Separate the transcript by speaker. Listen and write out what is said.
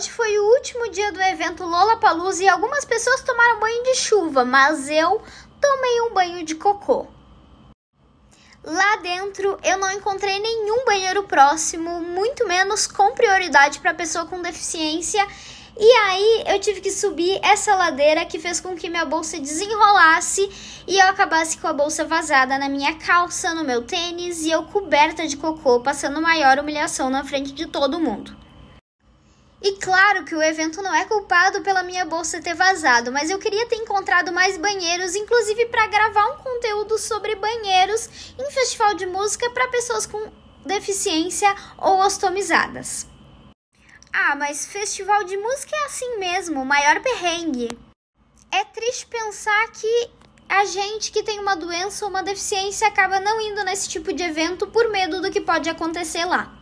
Speaker 1: Hoje foi o último dia do evento Lollapalooza e algumas pessoas tomaram banho de chuva, mas eu tomei um banho de cocô. Lá dentro eu não encontrei nenhum banheiro próximo, muito menos com prioridade para pessoa com deficiência. E aí eu tive que subir essa ladeira que fez com que minha bolsa desenrolasse e eu acabasse com a bolsa vazada na minha calça, no meu tênis e eu coberta de cocô, passando maior humilhação na frente de todo mundo. E claro que o evento não é culpado pela minha bolsa ter vazado, mas eu queria ter encontrado mais banheiros, inclusive para gravar um conteúdo sobre banheiros em festival de música para pessoas com deficiência ou ostomizadas. Ah, mas festival de música é assim mesmo, o maior perrengue. É triste pensar que a gente que tem uma doença ou uma deficiência acaba não indo nesse tipo de evento por medo do que pode acontecer lá.